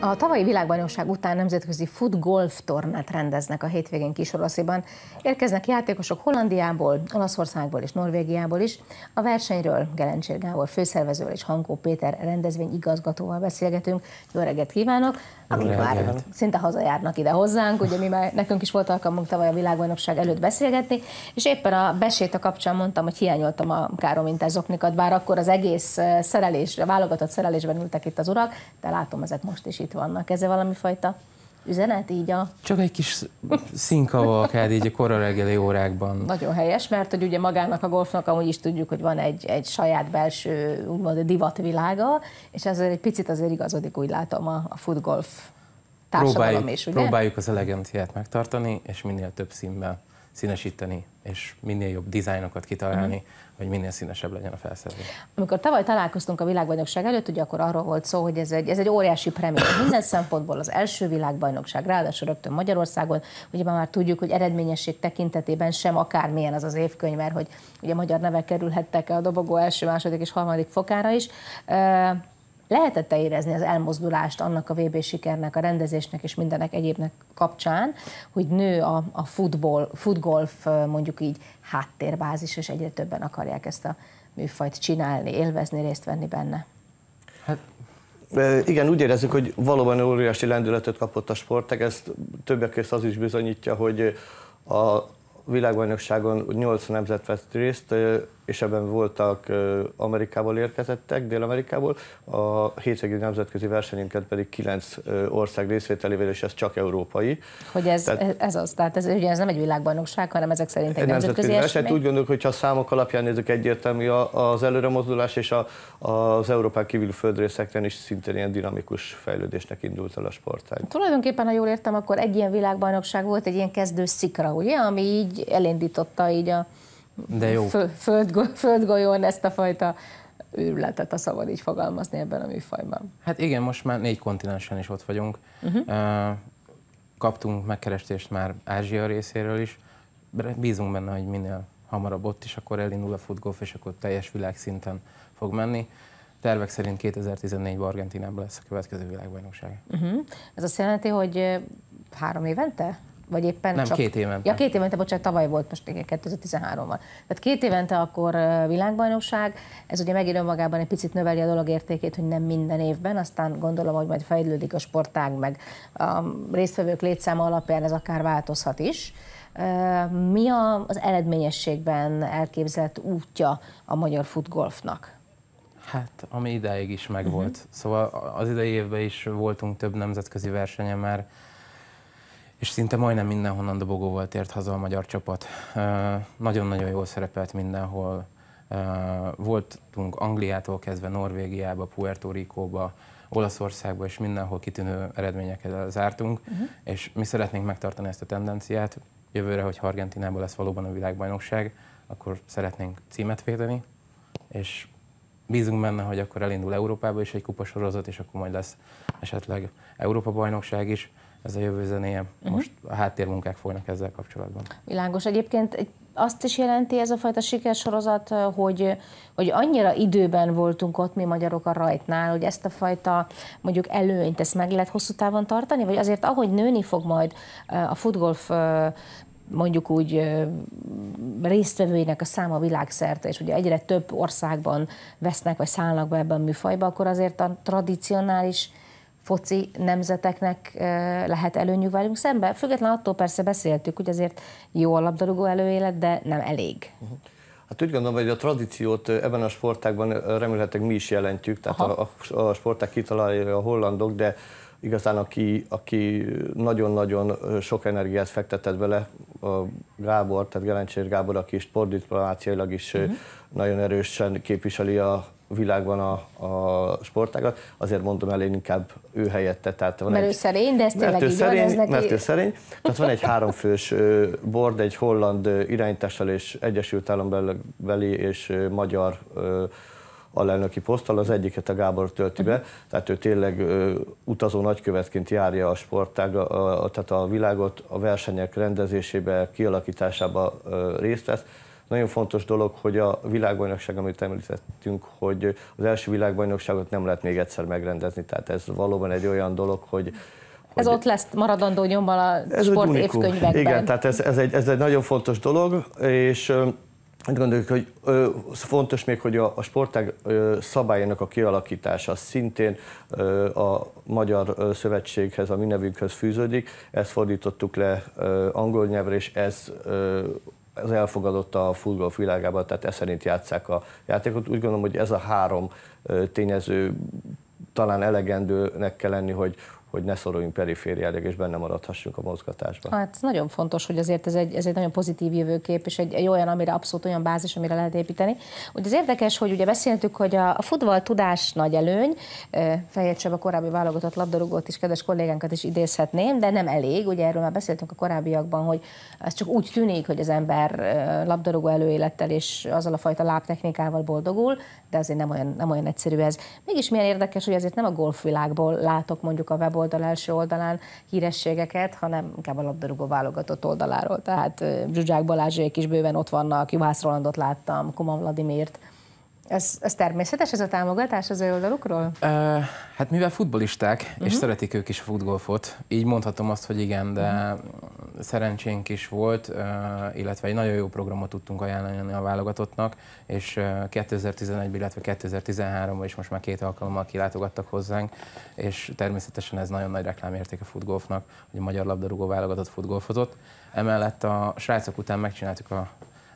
A tavalyi világbajnokság után nemzetközi foot-golf tornát rendeznek a hétvégén Kisorosziban. Érkeznek játékosok Hollandiából, Olaszországból és Norvégiából is. A versenyről Gelencsér Gábor főszervezővel és Hankó Péter rendezvény igazgatóval beszélgetünk. Jó reggelt kívánok! Akik Jó már reggelt. szinte hazajárnak ide hozzánk, ugye mi már nekünk is volt alkalmunk tavaly a világbajnokság előtt beszélgetni, és éppen a beséta kapcsán mondtam, hogy hiányoltam a Károm bár akkor az egész eh, a válogatott szerelésben ültek itt az urak, de látom, ezek most is itt vannak. Ez valami fajta üzenet így a... Csak egy kis akár hát így a kora reggeli órákban. Nagyon helyes, mert hogy ugye magának a golfnak amúgy is tudjuk, hogy van egy, egy saját belső úgymond divatvilága, és ezzel egy picit azért igazodik, úgy látom, a, a futgolf társadalom próbáljuk, is, ugye? Próbáljuk az eleganciát megtartani, és minél több színben színesíteni, és minél jobb dizájnokat kitalálni, uh-huh. hogy minél színesebb legyen a felszerelés. Amikor tavaly találkoztunk a világbajnokság előtt, ugye akkor arról volt szó, hogy ez egy, ez egy óriási premier. Minden szempontból az első világbajnokság, ráadásul rögtön Magyarországon, ugye már tudjuk, hogy eredményesség tekintetében sem akármilyen az az évkönyv, mert hogy ugye magyar nevek kerülhettek a dobogó első, második és harmadik fokára is lehetett -e érezni az elmozdulást annak a VB sikernek, a rendezésnek és mindenek egyébnek kapcsán, hogy nő a, a futbol, futgolf mondjuk így háttérbázis, és egyre többen akarják ezt a műfajt csinálni, élvezni, részt venni benne? Hát igen, úgy érezzük, hogy valóban óriási lendületet kapott a sportek, ezt többek között az is bizonyítja, hogy a világbajnokságon 8 nemzet vett részt, és ebben voltak Amerikából érkezettek, Dél-Amerikából, a hétvégi nemzetközi versenyünket pedig kilenc ország részvételével, és ez csak európai. Hogy ez, tehát, ez az, tehát ez, ugye ez nem egy világbajnokság, hanem ezek szerint egy nemzetközi, nemzetközi eset, Úgy gondoljuk, hogy ha a számok alapján nézzük egyértelmű az előremozdulás, és a, az Európán kívül földrészeknél is szintén ilyen dinamikus fejlődésnek indult el a sportág. Tulajdonképpen, ha jól értem, akkor egy ilyen világbajnokság volt, egy ilyen kezdő szikra, ugye, ami így elindította így a de jó. földgolyón ezt a fajta őrületet, a szabad így fogalmazni ebben a műfajban. Hát igen, most már négy kontinensen is ott vagyunk. Uh-huh. Kaptunk megkerestést már Ázsia részéről is. Bízunk benne, hogy minél hamarabb ott is, akkor elindul a futgolf, és akkor teljes világszinten fog menni. Tervek szerint 2014-ben Argentinában lesz a következő világbajnokság. Uh-huh. Ez azt jelenti, hogy három évente? vagy éppen Nem, csak... két évente. Ja, két évente, bocsánat, tavaly volt, most igen, 2013 ban Tehát két évente akkor világbajnokság, ez ugye megint önmagában egy picit növeli a dolog értékét, hogy nem minden évben, aztán gondolom, hogy majd fejlődik a sportág, meg a résztvevők létszáma alapján ez akár változhat is. Mi az eredményességben elképzelt útja a magyar futgolfnak? Hát, ami ideig is megvolt. Uh-huh. Szóval az idei évben is voltunk több nemzetközi versenyen már, és szinte majdnem mindenhonnan volt ért haza a magyar csapat. Nagyon-nagyon jól szerepelt mindenhol. Voltunk Angliától kezdve Norvégiába, Puerto Ricóba, Olaszországba, és mindenhol kitűnő eredményeket zártunk, uh-huh. és mi szeretnénk megtartani ezt a tendenciát. Jövőre, hogy Argentinában lesz valóban a világbajnokság, akkor szeretnénk címet védeni, és bízunk benne, hogy akkor elindul Európába is egy kupasorozat, és akkor majd lesz esetleg Európa-bajnokság is ez a jövő zenéje. Uh-huh. Most a háttérmunkák folynak ezzel kapcsolatban. Világos. Egyébként azt is jelenti ez a fajta sikersorozat, hogy, hogy annyira időben voltunk ott mi magyarok a rajtnál, hogy ezt a fajta mondjuk előnyt, ezt meg lehet hosszú távon tartani, vagy azért ahogy nőni fog majd a futgolf mondjuk úgy résztvevőinek a száma világszerte, és ugye egyre több országban vesznek vagy szállnak be ebben a műfajba, akkor azért a tradicionális foci nemzeteknek lehet előnyük velünk szemben. Független attól persze beszéltük, hogy azért jó a labdarúgó előélet, de nem elég. Uh-huh. Hát úgy gondolom, hogy a tradíciót ebben a sportákban remélhetőleg mi is jelentjük, tehát a, a sporták kitalálja a hollandok, de igazán aki, aki nagyon-nagyon sok energiát fektetett bele, a Gábor, tehát Gelencsér Gábor, aki sportdiplomáciailag is uh-huh. nagyon erősen képviseli a világban a, a sportágat, azért mondom el, én inkább ő helyette. Tehát van mert egy, ő szerény, de ez tényleg így szerény, van, ez neki... Mert ő szerény, tehát van egy háromfős bord, egy holland irányítással és Egyesült Állambeli és magyar alelnöki poszttal, az egyiket a Gábor tölti be, tehát ő tényleg ö, utazó nagykövetként járja a sportág, a, a, tehát a világot a versenyek rendezésébe, kialakításába ö, részt vesz, nagyon fontos dolog, hogy a világbajnokság, amit említettünk, hogy az első világbajnokságot nem lehet még egyszer megrendezni, tehát ez valóban egy olyan dolog, hogy ez ott lesz maradandó nyomban a ez sport évkönyvekben. Igen, tehát ez, ez, egy, ez egy nagyon fontos dolog, és úgy gondoljuk, hogy ö, fontos még, hogy a, a sportág ö, szabályának a kialakítása szintén ö, a Magyar ö, Szövetséghez, a mi nevünkhöz fűződik. Ezt fordítottuk le ö, angol nyelvre, és ez ö, az elfogadott a futgolf világában, tehát ez szerint játszák a játékot. Úgy gondolom, hogy ez a három tényező talán elegendőnek kell lenni, hogy, hogy ne szoruljunk perifériálig, és benne maradhassunk a mozgatásban. Hát ez nagyon fontos, hogy azért ez egy, ez egy nagyon pozitív jövőkép, és egy, egy olyan, amire abszolút olyan bázis, amire lehet építeni. Ugye az érdekes, hogy ugye beszéltük, hogy a, a futball tudás nagy előny, Fehér a korábbi válogatott labdarúgót is, kedves kollégánkat is idézhetném, de nem elég, ugye erről már beszéltünk a korábbiakban, hogy ez csak úgy tűnik, hogy az ember labdarúgó előélettel és azzal a fajta lábtechnikával boldogul, de azért nem olyan, nem olyan egyszerű ez. Mégis milyen érdekes, hogy azért nem a golfvilágból látok mondjuk a weboldalon, oldal első oldalán hírességeket, hanem inkább a labdarúgó válogatott oldaláról. Tehát Zsuzsák Balázsék is bőven ott vannak, Juhász Rolandot láttam, Koma Vladimirt, ez, ez természetes, ez a támogatás az ő oldalukról? Uh, hát mivel futbolisták, uh-huh. és mhm. szeretik ők is a futgolfot, így mondhatom azt, hogy igen, de uh-huh. szerencsénk is volt, uh, illetve egy nagyon jó programot tudtunk ajánlani a válogatottnak, és uh, 2011-ben, illetve 2013-ban is most már két alkalommal kilátogattak hozzánk, és természetesen ez nagyon nagy reklámérték a futgolfnak, hogy a magyar labdarúgó válogatott futgolfozott. Emellett a srácok után megcsináltuk a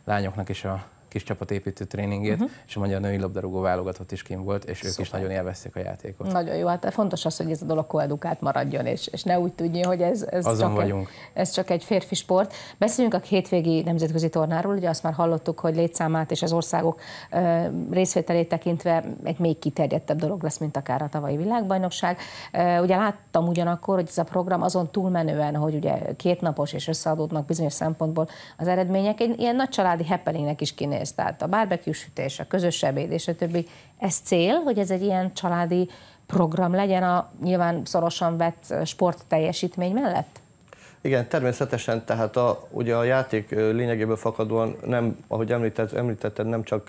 lányoknak is a kis csapatépítő tréningét, uh-huh. és a magyar női labdarúgó válogatott is kim volt, és Szuper. ők is nagyon élvezték a játékot. Nagyon jó, hát fontos az, hogy ez a dolog koedukált maradjon, és, és ne úgy tudni, hogy ez, ez, Azon csak vagyunk. Egy, ez csak egy férfi sport. Beszéljünk a hétvégi nemzetközi tornáról, ugye azt már hallottuk, hogy létszámát és az országok ö, részvételét tekintve egy még kiterjedtebb dolog lesz, mint akár a tavalyi világbajnokság. Ö, ugye láttam ugyanakkor, hogy ez a program azon túlmenően, hogy ugye kétnapos és összeadódnak bizonyos szempontból az eredmények, egy ilyen nagy családi happeningnek is kéne ezt, tehát a barbecue sütés, a közös ebéd és a többi, ez cél, hogy ez egy ilyen családi program legyen a nyilván szorosan vett sport teljesítmény mellett? Igen, természetesen, tehát a, ugye a játék lényegéből fakadóan nem, ahogy említett, említetted, nem csak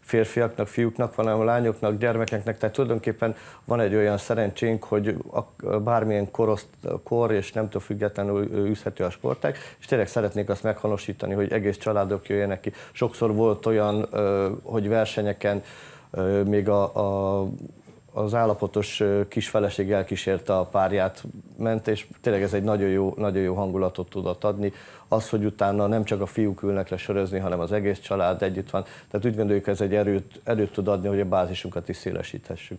férfiaknak, fiúknak, hanem lányoknak, gyermekeknek, tehát tulajdonképpen van egy olyan szerencsénk, hogy a, bármilyen koroszt, kor és nemtől függetlenül üzhető a sporták, és tényleg szeretnék azt meghonosítani, hogy egész családok jöjjenek ki. Sokszor volt olyan, hogy versenyeken még a, a az állapotos kis feleség elkísérte a párját, ment, és tényleg ez egy nagyon jó, nagyon jó hangulatot tudott adni. Az, hogy utána nem csak a fiúk ülnek le sörözni, hanem az egész család együtt van. Tehát úgy ez egy erőt, erőt tud adni, hogy a bázisunkat is szélesíthessük.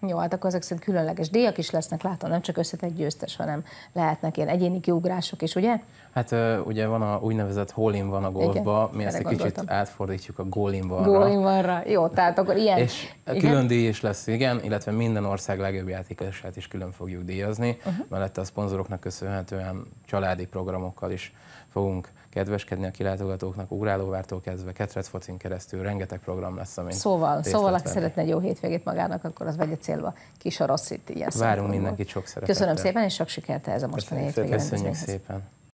Jó, hát akkor ezek szerint különleges díjak is lesznek, látom, nem csak összetett győztes, hanem lehetnek ilyen egyéni kiugrások is, ugye? Hát ugye van a úgynevezett holin van a golfba, igen, mi ezt egy kicsit átfordítjuk a golin vanra. Golin jó, tehát akkor ilyen. És igen? külön díj is lesz, igen, illetve minden ország legjobb játékosát is külön fogjuk díjazni, uh-huh. mellette a szponzoroknak köszönhetően családi programokkal is fogunk kedveskedni a kilátogatóknak, ugrálóvártól kezdve, ketrecfocin keresztül, rengeteg program lesz, amit Szóval, szóval aki szeretne egy jó hétvégét magának, akkor az vegye célba ilyen Várunk mindenkit sok szeretettel. Köszönöm szépen, és sok sikert ehhez a mostani Köszönjük szépen.